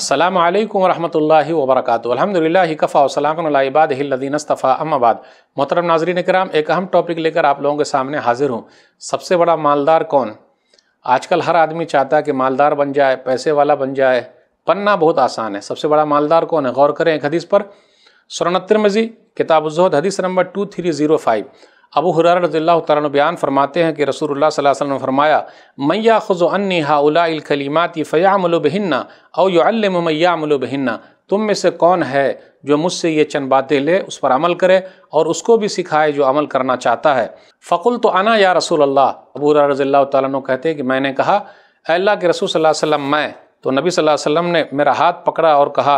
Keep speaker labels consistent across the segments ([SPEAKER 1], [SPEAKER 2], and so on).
[SPEAKER 1] असलम वरहमल वबरक अलहमदिल्ला कफ़ा वसलामबादीनस्तफ़ा अम्माबाद मोहतरम नाजरीन कराम एक अहम टॉपिक लेकर आप लोगों के सामने हाजिर हूँ सबसे बड़ा मालदार कौन आजकल हर आदमी चाहता है कि मालदार बन जाए पैसे वाला बन जाए बनना बहुत आसान है सबसे बड़ा मालदार कौन है गौर करें एक हदीस पर सुरनतर मजी किताब हदीस number two three zero five अबू हुरार रज़ील्ला बयान फरमाते हैं कि रसूलुल्लाह सल्लल्लाहु अलैहि वसल्लम ने फरमाया मैया खुज़ अन्नी हाउलाकलीमती फ़यामलबहिन्ना और बहन्ना तुम में से कौन है जो मुझसे ये चंद बातें ले उस पर अमल करे और उसको भी सिखाए जो अमल करना चाहता है फ़कुल तो आना या रसूल अल्लाह अबू हुरार रज़ील्ला तु कहते हैं कि मैंने कहा अल्लाह के रसूल सल्लल्लाहु अलैहि वसल्लम मैं तो नबी सल्लल्लाहु अलैहि वसल्लम ने मेरा हाथ पकड़ा और कहा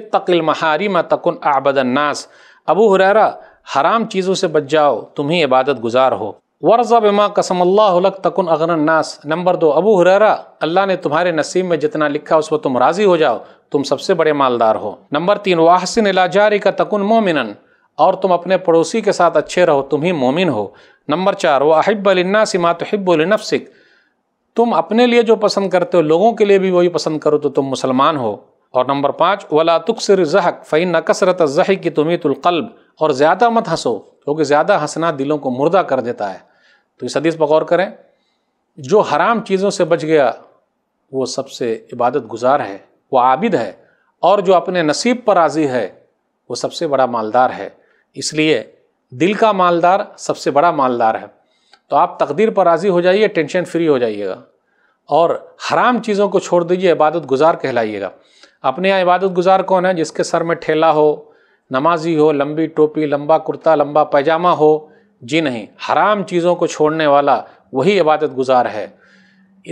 [SPEAKER 1] इतकिल महारी तकुन आबदन्नास अबू हुररा हराम चीज़ों से बच जाओ तुम ही इबादत गुजार हो वर्जा बिमा कसम अल्लाक तकन नास नंबर दो अबू हुररा अल्लाह ने तुम्हारे नसीब में जितना लिखा उस पर तुम राज़ी हो जाओ तुम सबसे बड़े मालदार हो नंबर तीन वाहसिन लाजारी का तकन मोमिनन और तुम अपने पड़ोसी के साथ अच्छे रहो तुम ही मोमिन हो नंबर चार वह अहिबलन्ना सिमा तहिबुलनफसिक तुम अपने लिए जो पसंद करते हो लोगों के लिए भी वही पसंद करो तो तुम मुसलमान हो और नंबर पाँच वला तुकसर जहक फ़ैन कसरत जहक की तुम्हें तुलकल्ब और ज़्यादा मत हंसो क्योंकि ज़्यादा हंसना दिलों को मुर्दा कर देता है तो इस हदीस पर गौर करें जो हराम चीज़ों से बच गया वो सबसे इबादत गुजार है वो आबिद है और जो अपने नसीब पर राज़ी है वो सबसे बड़ा मालदार है इसलिए दिल का मालदार सबसे बड़ा मालदार है तो आप तकदीर पर राज़ी हो जाइए टेंशन फ्री हो जाइएगा और हराम चीज़ों को छोड़ दीजिए इबादत गुजार कहलाइएगा अपने यहाँ इबादत गुजार कौन है जिसके सर में ठेला हो नमाजी हो लंबी टोपी लंबा कुर्ता लंबा पैजामा हो जी नहीं हराम चीज़ों को छोड़ने वाला वही इबादत गुजार है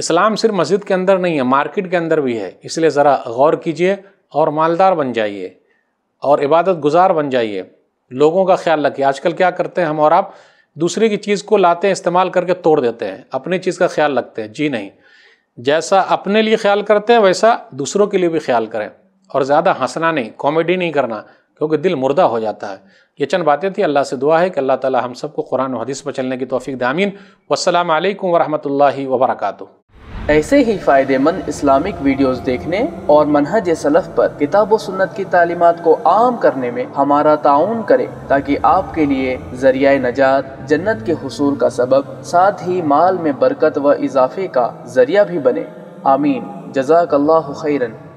[SPEAKER 1] इस्लाम सिर्फ मस्जिद के अंदर नहीं है मार्केट के अंदर भी है इसलिए ज़रा गौर कीजिए और मालदार बन जाइए और इबादत गुजार बन जाइए लोगों का ख्याल रखिए आजकल क्या करते हैं हम और आप दूसरे की चीज़ को लाते हैं इस्तेमाल करके तोड़ देते हैं अपनी चीज़ का ख्याल रखते हैं जी नहीं जैसा अपने लिए ख्याल करते हैं वैसा दूसरों के लिए भी ख्याल करें और ज़्यादा हंसना नहीं कॉमेडी नहीं करना क्योंकि दिल मुर्दा हो जाता है ये चंद बातें थी अल्लाह से दुआ है कि अल्लाह ताला हम सबको कुरान और हदीस पर चलने की तोफ़ी दामीन वासलम वरहमल वबरक ऐसे ही फ़ायदेमंद इस्लामिक वीडियोस देखने और मनहज सलफ़ पर किताब व सुन्नत की तालीमत को आम करने में हमारा ताउन करें ताकि आपके लिए जरिया नजात जन्नत के हसूल का सबब साथ ही माल में बरकत व इजाफे का जरिया भी बने आमीन जजाकल्ला खैरन